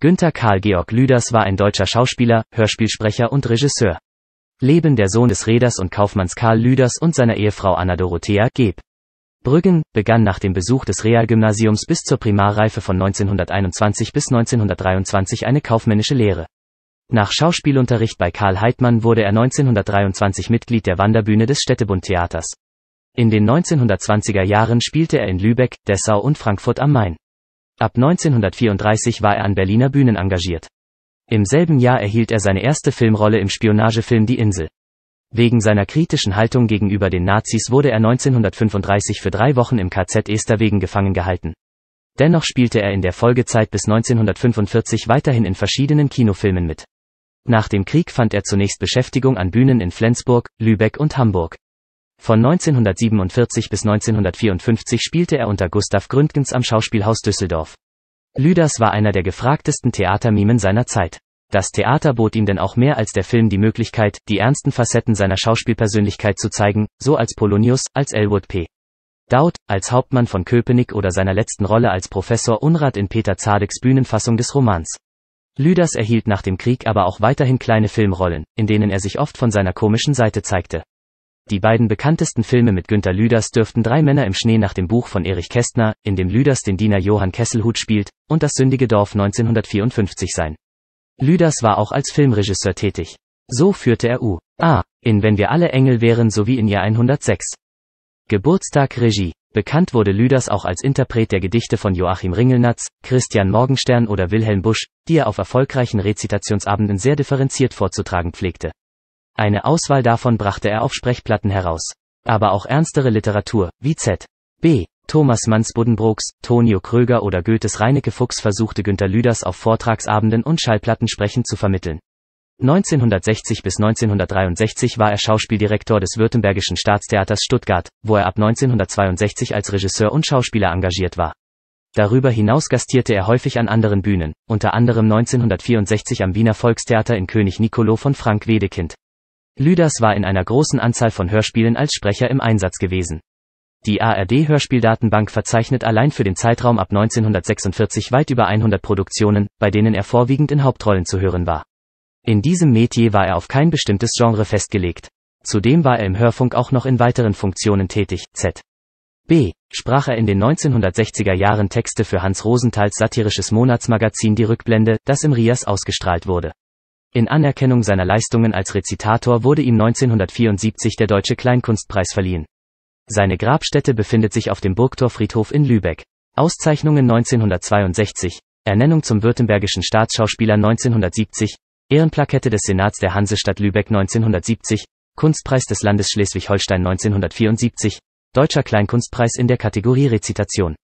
Günter Karl Georg Lüders war ein deutscher Schauspieler, Hörspielsprecher und Regisseur. Leben der Sohn des Reders und Kaufmanns Karl Lüders und seiner Ehefrau Anna Dorothea Geb. Brüggen begann nach dem Besuch des Realgymnasiums bis zur Primarreife von 1921 bis 1923 eine kaufmännische Lehre. Nach Schauspielunterricht bei Karl Heidmann wurde er 1923 Mitglied der Wanderbühne des Städtebundtheaters. In den 1920er Jahren spielte er in Lübeck, Dessau und Frankfurt am Main. Ab 1934 war er an Berliner Bühnen engagiert. Im selben Jahr erhielt er seine erste Filmrolle im Spionagefilm Die Insel. Wegen seiner kritischen Haltung gegenüber den Nazis wurde er 1935 für drei Wochen im KZ Esterwegen gefangen gehalten. Dennoch spielte er in der Folgezeit bis 1945 weiterhin in verschiedenen Kinofilmen mit. Nach dem Krieg fand er zunächst Beschäftigung an Bühnen in Flensburg, Lübeck und Hamburg. Von 1947 bis 1954 spielte er unter Gustav Gründgens am Schauspielhaus Düsseldorf. Lüders war einer der gefragtesten Theatermimen seiner Zeit. Das Theater bot ihm denn auch mehr als der Film die Möglichkeit, die ernsten Facetten seiner Schauspielpersönlichkeit zu zeigen, so als Polonius, als Elwood P. Daut, als Hauptmann von Köpenick oder seiner letzten Rolle als Professor Unrat in Peter Zadeks Bühnenfassung des Romans. Lüders erhielt nach dem Krieg aber auch weiterhin kleine Filmrollen, in denen er sich oft von seiner komischen Seite zeigte. Die beiden bekanntesten Filme mit Günter Lüders dürften Drei Männer im Schnee nach dem Buch von Erich Kästner, in dem Lüders den Diener Johann Kesselhut spielt, und Das sündige Dorf 1954 sein. Lüders war auch als Filmregisseur tätig. So führte er U. A. Ah, in Wenn wir alle Engel wären sowie in ihr 106. Geburtstag Regie. Bekannt wurde Lüders auch als Interpret der Gedichte von Joachim Ringelnatz, Christian Morgenstern oder Wilhelm Busch, die er auf erfolgreichen Rezitationsabenden sehr differenziert vorzutragen pflegte. Eine Auswahl davon brachte er auf Sprechplatten heraus. Aber auch ernstere Literatur, wie Z. B. Thomas Manns Buddenbrooks, Tonio Kröger oder Goethes Reinecke Fuchs versuchte Günter Lüders auf Vortragsabenden und Schallplatten sprechen zu vermitteln. 1960 bis 1963 war er Schauspieldirektor des Württembergischen Staatstheaters Stuttgart, wo er ab 1962 als Regisseur und Schauspieler engagiert war. Darüber hinaus gastierte er häufig an anderen Bühnen, unter anderem 1964 am Wiener Volkstheater in König Nicolo von Frank Wedekind. Lüders war in einer großen Anzahl von Hörspielen als Sprecher im Einsatz gewesen. Die ARD-Hörspieldatenbank verzeichnet allein für den Zeitraum ab 1946 weit über 100 Produktionen, bei denen er vorwiegend in Hauptrollen zu hören war. In diesem Metier war er auf kein bestimmtes Genre festgelegt. Zudem war er im Hörfunk auch noch in weiteren Funktionen tätig, z. B. sprach er in den 1960er Jahren Texte für Hans Rosenthals satirisches Monatsmagazin Die Rückblende, das im Rias ausgestrahlt wurde. In Anerkennung seiner Leistungen als Rezitator wurde ihm 1974 der Deutsche Kleinkunstpreis verliehen. Seine Grabstätte befindet sich auf dem Burgtorfriedhof in Lübeck. Auszeichnungen 1962, Ernennung zum württembergischen Staatsschauspieler 1970, Ehrenplakette des Senats der Hansestadt Lübeck 1970, Kunstpreis des Landes Schleswig-Holstein 1974, Deutscher Kleinkunstpreis in der Kategorie Rezitation.